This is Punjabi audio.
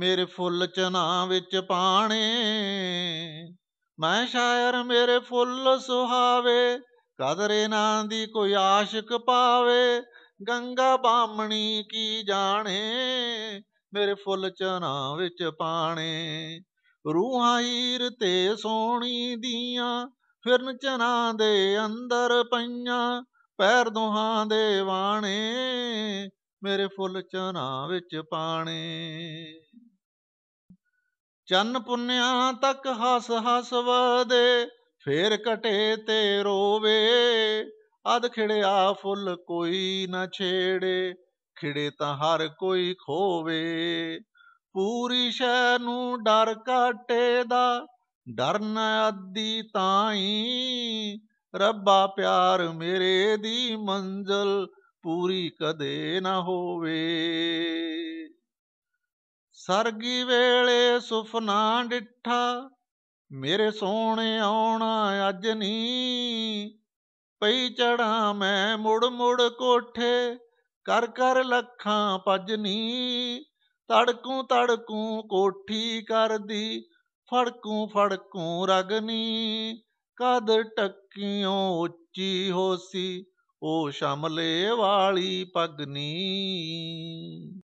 ਮੇਰੇ ਫੁੱਲ ਚਨਾ ਵਿੱਚ ਪਾਣੇ ਮੈਂ ਸ਼ਾਇਰ ਮੇਰੇ ਫੁੱਲ ਸੁਹਾਵੇ ਕਦਰੇ ਨਾਂ ਦੀ ਕੋਈ ਆਸ਼ਿਕ ਪਾਵੇ ਗੰਗਾ ਬਾਮਣੀ ਕੀ ਜਾਣੇ ਮੇਰੇ ਫੁੱਲ ਚਨਾ ਵਿੱਚ ਪਾਣੇ ਰੂਹਾਂ ਹੀਰ ਤੇ ਸੋਹਣੀ ਦੀਆਂ ਫਿਰਨ ਚਨਾ ਦੇ ਅੰਦਰ ਪਈਆਂ ਪੈਰ ਦੋਹਾਂ ਦੇ ਵਾਣੇ ਮੇਰੇ ਫੁੱਲ ਚਨਾ ਵਿੱਚ ਪਾਣੇ ਚੰਨ ਪੁੰਨਿਆ ਤੱਕ ਹਸ ਹਸ ਵਦੇ ਫੇਰ ਘਟੇ ਤੇ ਰੋਵੇ ਅਦ ਖਿੜਿਆ ਫੁੱਲ ਕੋਈ ਨਾ ਛੇੜੇ ਖਿੜੇ ਤਾਂ ਹਰ ਕੋਈ ਖੋਵੇ ਪੂਰੀ ਸ਼ੈ ਨੂੰ ਡਰ ਕਾਟੇ ਦਾ ਡਰਨ ਅੱਦੀ ਤਾਈ ਰੱਬਾ ਪਿਆਰ ਮੇਰੇ ਦੀ ਮੰਜ਼ਲ ਪੂਰੀ ਕਦੇ ਨਾ ਹੋਵੇ ਸਰਗੀ ਵੇਲੇ ਸੁਫਨਾ ਡਿੱਠਾ ਮੇਰੇ ਸੋਹਣੇ ਆਉਣਾ ਅੱਜ ਨਹੀਂ ਪਈ ਚੜਾ ਮੈਂ ਮੁੜ ਮੁੜ ਕੋਠੇ ਕਰ ਕਰ ਲੱਖਾਂ ਨਹੀਂ ਤੜਕੂ ਤੜਕੂ ਕੋਠੀ ਕਰਦੀ ਫੜਕੂ ਫੜਕੂ ਰਗਨੀ ਕਦ ਟੱਕੀਆਂ ਉੱਚੀ ਹੋਸੀ ਉਹ ਸ਼ਮਲੇ ਵਾਲੀ ਪਗਨੀ